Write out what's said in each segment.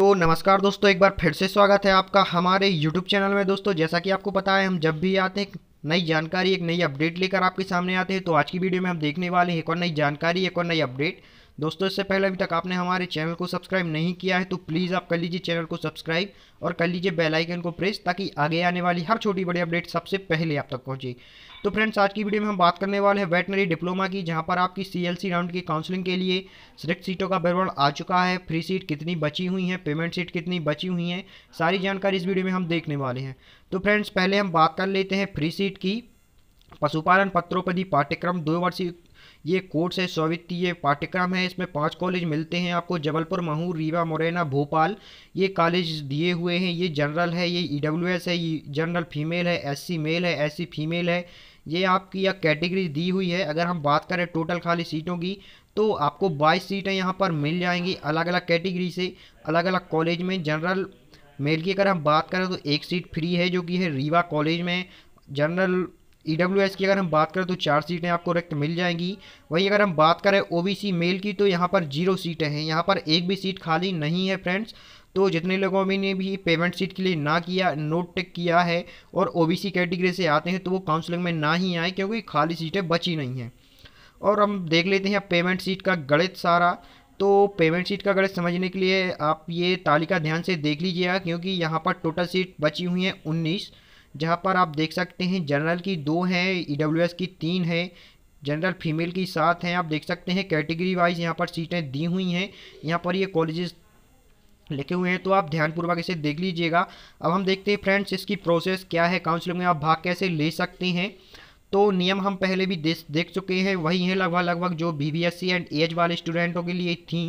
तो नमस्कार दोस्तों एक बार फिर से स्वागत है आपका हमारे YouTube चैनल में दोस्तों जैसा कि आपको पता है हम जब भी आते हैं नई जानकारी एक नई अपडेट लेकर आपके सामने आते हैं तो आज की वीडियो में हम देखने वाले हैं एक और नई जानकारी एक और नई अपडेट दोस्तों इससे पहले अभी तक आपने हमारे चैनल को सब्सक्राइब नहीं किया है तो प्लीज़ आप कर लीजिए चैनल को सब्सक्राइब और कर लीजिए बेलाइकन को प्रेस ताकि आगे आने वाली हर छोटी बड़ी अपडेट सबसे पहले आप तक पहुँचे तो फ्रेंड्स आज की वीडियो में हम बात करने वाले हैं वेटनरी डिप्लोमा की जहां पर आपकी सीएलसी राउंड की काउंसलिंग के लिए सिलेक्ट सीटों का विवरण आ चुका है फ्री सीट कितनी बची हुई है पेमेंट सीट कितनी बची हुई हैं सारी जानकारी इस वीडियो में हम देखने वाले हैं तो फ्रेंड्स पहले हम बात कर लेते हैं फ्री सीट की पशुपालन पत्रोपदी पाठ्यक्रम दो वर्षीय ये कोर्स है सौवित्तीय पाठ्यक्रम है इसमें पांच कॉलेज मिलते हैं आपको जबलपुर महू रीवा मुरैना भोपाल ये कॉलेज दिए हुए हैं ये जनरल है ये ई e है ये जनरल फीमेल है एससी मेल है एससी फीमेल है ये आपकी यह कैटेगरी दी हुई है अगर हम बात करें टोटल खाली सीटों की तो आपको 22 सीटें यहाँ पर मिल जाएंगी अलग अलग कैटेगरी से अलग अलग कॉलेज में जनरल मेल की अगर हम बात करें तो एक सीट फ्री है जो कि है रीवा कॉलेज में जनरल ई e की अगर हम बात करें तो चार सीटें आपको रिक्त मिल जाएंगी वहीं अगर हम बात करें ओबीसी मेल की तो यहाँ पर जीरो सीटें हैं यहाँ पर एक भी सीट खाली नहीं है फ्रेंड्स तो जितने लोगों ने भी पेमेंट सीट के लिए ना किया नोट किया है और ओबीसी कैटेगरी से आते हैं तो वो काउंसलिंग में ना ही आए क्योंकि खाली सीटें बची नहीं हैं और हम देख लेते हैं पेमेंट सीट का गणित सारा तो पेमेंट सीट का गणित समझने के लिए आप ये तालिका ध्यान से देख लीजिएगा क्योंकि यहाँ पर टोटल सीट बची हुई हैं उन्नीस जहाँ पर आप देख सकते हैं जनरल की दो हैं ई e की तीन है जनरल फीमेल की सात हैं आप देख सकते हैं कैटेगरी वाइज यहाँ पर सीटें दी हुई हैं यहाँ पर ये कॉलेजेस लिखे हुए हैं तो आप ध्यानपूर्वक इसे देख लीजिएगा अब हम देखते हैं फ्रेंड्स इसकी प्रोसेस क्या है काउंसलिंग में आप भाग कैसे ले सकते हैं तो नियम हम पहले भी देख देख चुके हैं वही हैं लगभग लगभग जो B B S C and एज वाले स्टूडेंटों के लिए थी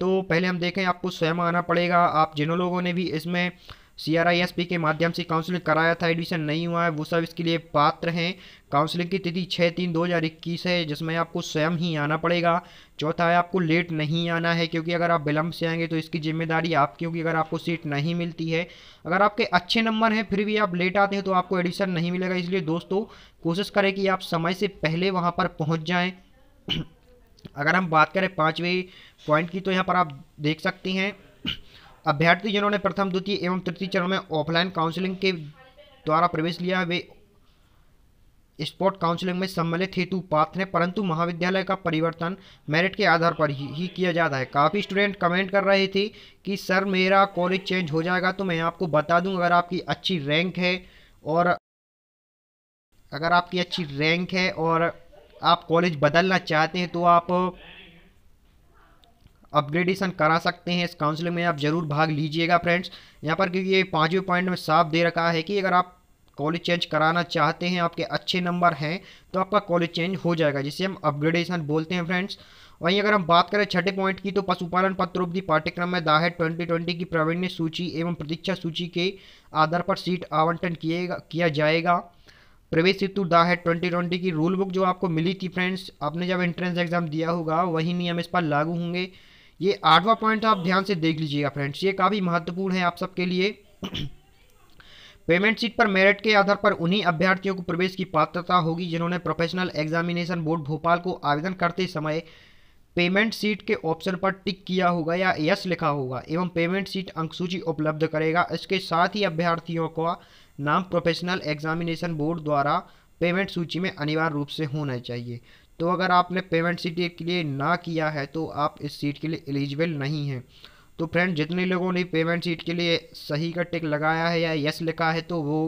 तो पहले हम देखें आपको स्वयं आना पड़ेगा आप जिन लोगों ने भी इसमें सी के माध्यम से काउंसलिंग कराया था एडमिशन नहीं हुआ है वो सब इसके लिए पात्र हैं काउंसलिंग की तिथि छः तीन दो हज़ार इक्कीस है जिसमें आपको स्वयं ही आना पड़ेगा चौथा है आपको लेट नहीं आना है क्योंकि अगर आप विलम्ब से आएंगे तो इसकी जिम्मेदारी आपकी होगी अगर आपको सीट नहीं मिलती है अगर आपके अच्छे नंबर हैं फिर भी आप लेट आते हैं तो आपको एडमिशन नहीं मिलेगा इसलिए दोस्तों कोशिश करें कि आप समय से पहले वहाँ पर पहुँच जाएँ अगर हम बात करें पाँचवें पॉइंट की तो यहाँ पर आप देख सकते हैं अभ्यर्थी जिन्होंने प्रथम द्वितीय एवं तृतीय चरण में ऑफलाइन काउंसलिंग के द्वारा प्रवेश लिया वे स्पोर्ट काउंसलिंग में सम्मिलित हेतु पात्र हैं परंतु महाविद्यालय का परिवर्तन मेरिट के आधार पर ही, ही किया जाता है काफ़ी स्टूडेंट कमेंट कर रहे थे कि सर मेरा कॉलेज चेंज हो जाएगा तो मैं आपको बता दूँ अगर आपकी अच्छी रैंक है और अगर आपकी अच्छी रैंक है और आप कॉलेज बदलना चाहते हैं तो आप अपग्रेडेशन करा सकते हैं इस काउंसलिंग में आप ज़रूर भाग लीजिएगा फ्रेंड्स यहाँ पर क्योंकि ये पाँचवें पॉइंट में साफ दे रखा है कि अगर आप कॉलेज चेंज कराना चाहते हैं आपके अच्छे नंबर हैं तो आपका कॉलेज चेंज हो जाएगा जिसे हम अपग्रेडेशन बोलते हैं फ्रेंड्स वहीं अगर हम बात करें छठे पॉइंट की तो पशुपालन पत्रोपधि पाठ्यक्रम में दाहेड ट्वेंटी ट्वेंटी की प्रावीण्य सूची एवं प्रतीक्षा सूची के आधार पर सीट आवंटन किएगा किया जाएगा प्रवेश हेतु दाहेड ट्वेंटी ट्वेंटी की रूल बुक जो आपको मिली थी फ्रेंड्स आपने जब एंट्रेंस एग्जाम दिया होगा वही नियम इस पर लागू होंगे ये आठवां पॉइंट आप ध्यान से देख लीजिएगा फ्रेंड्स ये काफ़ी महत्वपूर्ण है आप सबके लिए पेमेंट सीट पर मेरिट के आधार पर उन्हीं अभ्यर्थियों को प्रवेश की पात्रता होगी जिन्होंने प्रोफेशनल एग्जामिनेशन बोर्ड भोपाल को आवेदन करते समय पेमेंट सीट के ऑप्शन पर टिक किया होगा या यस लिखा होगा एवं पेमेंट सीट अंक सूची उपलब्ध करेगा इसके साथ ही अभ्यर्थियों का नाम प्रोफेशनल एग्जामिनेशन बोर्ड द्वारा पेमेंट सूची में अनिवार्य रूप से होना चाहिए तो अगर आपने पेमेंट सीट के लिए ना किया है तो आप इस सीट के लिए एलिजिबल नहीं हैं तो फ्रेंड जितने लोगों ने पेमेंट सीट के लिए सही का टिक लगाया है या यस लिखा है तो वो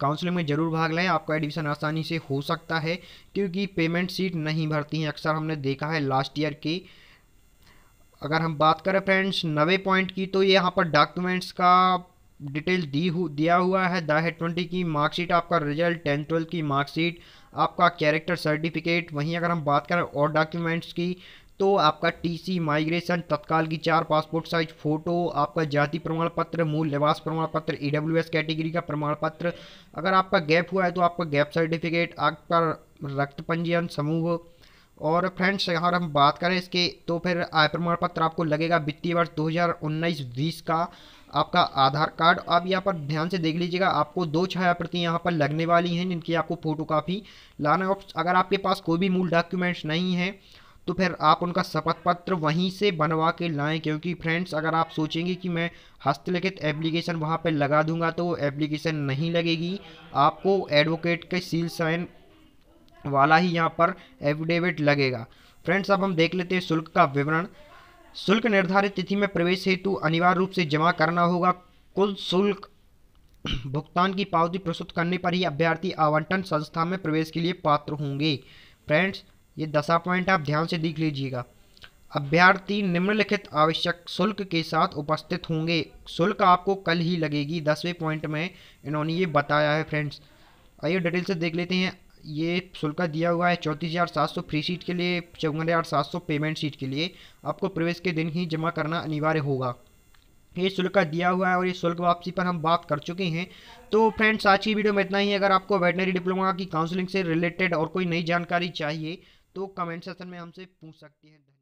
काउंसलिंग में ज़रूर भाग लें आपका एडमिशन आसानी से हो सकता है क्योंकि पेमेंट सीट नहीं भरती हैं अक्सर हमने देखा है लास्ट ईयर की अगर हम बात करें फ्रेंड्स नवे पॉइंट की तो ये यहाँ पर डॉक्यूमेंट्स का डिटेल दी हु दिया हुआ है दाहे ट्वेंटी की मार्कशीट आपका रिजल्ट टेंथ ट्वेल्थ की मार्कशीट आपका कैरेक्टर सर्टिफिकेट वहीं अगर हम बात करें और डॉक्यूमेंट्स की तो आपका टीसी माइग्रेशन तत्काल की चार पासपोर्ट साइज फ़ोटो आपका जाति प्रमाण पत्र मूल निवास प्रमाण पत्र ई e कैटेगरी का प्रमाण पत्र अगर आपका गैप हुआ है तो आपका गैप सर्टिफिकेट आपका रक्त पंजीयन समूह और फ्रेंड्स अगर हम बात करें इसके तो फिर आय प्रमाण पत्र आपको लगेगा वित्तीय वर्ष 2019-20 का आपका आधार कार्ड अब यहाँ पर ध्यान से देख लीजिएगा आपको दो छाया प्रति यहाँ पर लगने वाली हैं जिनकी आपको फोटो काफ़ी लाना है अगर आपके पास कोई भी मूल डॉक्यूमेंट्स नहीं है तो फिर आप उनका शपथ पत्र वहीं से बनवा के लाएं क्योंकि फ्रेंड्स अगर आप सोचेंगे कि मैं हस्तलिखित एप्लीकेशन वहाँ पर लगा दूंगा तो एप्लीकेशन नहीं लगेगी आपको एडवोकेट के सील साइन वाला ही यहाँ पर एफिडेविट लगेगा फ्रेंड्स अब हम देख लेते हैं शुल्क का विवरण शुल्क निर्धारित तिथि में प्रवेश हेतु अनिवार्य रूप से जमा करना होगा कुल शुल्क भुगतान की पावती प्रस्तुत करने पर ही अभ्यर्थी आवंटन संस्था में प्रवेश के लिए पात्र होंगे फ्रेंड्स ये दशा पॉइंट आप ध्यान से देख लीजिएगा अभ्यर्थी निम्नलिखित आवश्यक शुल्क के साथ उपस्थित होंगे शुल्क आपको कल ही लगेगी दसवें पॉइंट में इन्होंने ये बताया है फ्रेंड्स आइए डिटेल से देख लेते हैं ये शुल्क दिया हुआ है चौंतीस हज़ार सात सौ फ्री सीट के लिए चौवन हज़ार सात सौ पेमेंट सीट के लिए आपको प्रवेश के दिन ही जमा करना अनिवार्य होगा ये शुल्क दिया हुआ है और ये शुल्क वापसी पर हम बात कर चुके हैं तो फ्रेंड्स आज की वीडियो में इतना ही अगर आपको वेटनरी डिप्लोमा की काउंसलिंग से रिलेटेड और कोई नई जानकारी चाहिए तो कमेंट सेक्शन में हमसे पूछ सकती हैं